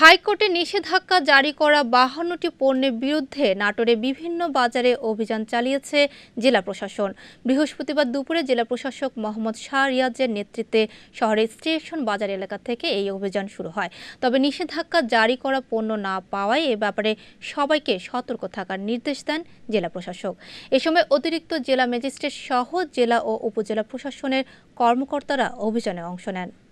হাইকোর্টে নিষেধাজ্ঞা জারি করা বাহান্নটি পণ্যের বিরুদ্ধে নাটোরে বিভিন্ন বাজারে অভিযান চালিয়েছে জেলা প্রশাসন বৃহস্পতিবার দুপুরে জেলা প্রশাসক মোহাম্মদ শাহ রিয়াজের নেতৃত্বে শহরের স্টেশন বাজার এলাকা থেকে এই অভিযান শুরু হয় তবে নিষেধাজ্ঞা জারি করা পণ্য না পাওয়ায় এ ব্যাপারে সবাইকে সতর্ক থাকার নির্দেশ দেন জেলা প্রশাসক এ সময় অতিরিক্ত জেলা ম্যাজিস্ট্রেট সহ জেলা ও উপজেলা প্রশাসনের কর্মকর্তারা অভিযানে অংশ নেন